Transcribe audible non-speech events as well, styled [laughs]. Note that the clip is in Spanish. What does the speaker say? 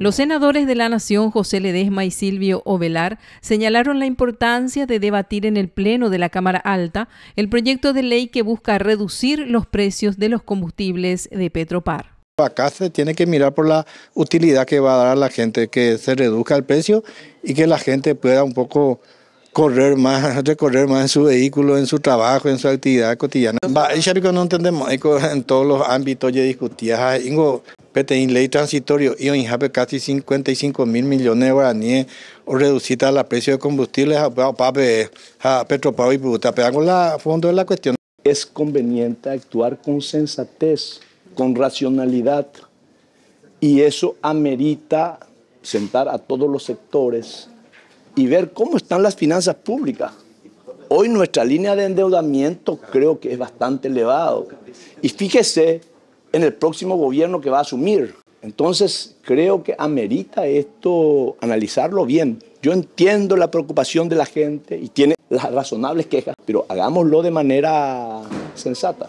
Los senadores de la Nación José Ledesma y Silvio Ovelar señalaron la importancia de debatir en el Pleno de la Cámara Alta el proyecto de ley que busca reducir los precios de los combustibles de Petropar. Acá se tiene que mirar por la utilidad que va a dar a la gente, que se reduzca el precio y que la gente pueda un poco correr más, [laughs] recorrer más en su vehículo, en su trabajo, en su actividad cotidiana. no entendemos en todos los ámbitos, ya discutía, en ley transitorio y injape casi 55 mil millones de guaraníes o reducita la precio de combustible a Petropau y Puta. la fondo de la cuestión. Es conveniente actuar con sensatez, con racionalidad y eso amerita sentar a todos los sectores y ver cómo están las finanzas públicas. Hoy nuestra línea de endeudamiento creo que es bastante elevado. Y fíjese en el próximo gobierno que va a asumir. Entonces, creo que amerita esto analizarlo bien. Yo entiendo la preocupación de la gente y tiene las razonables quejas, pero hagámoslo de manera sensata.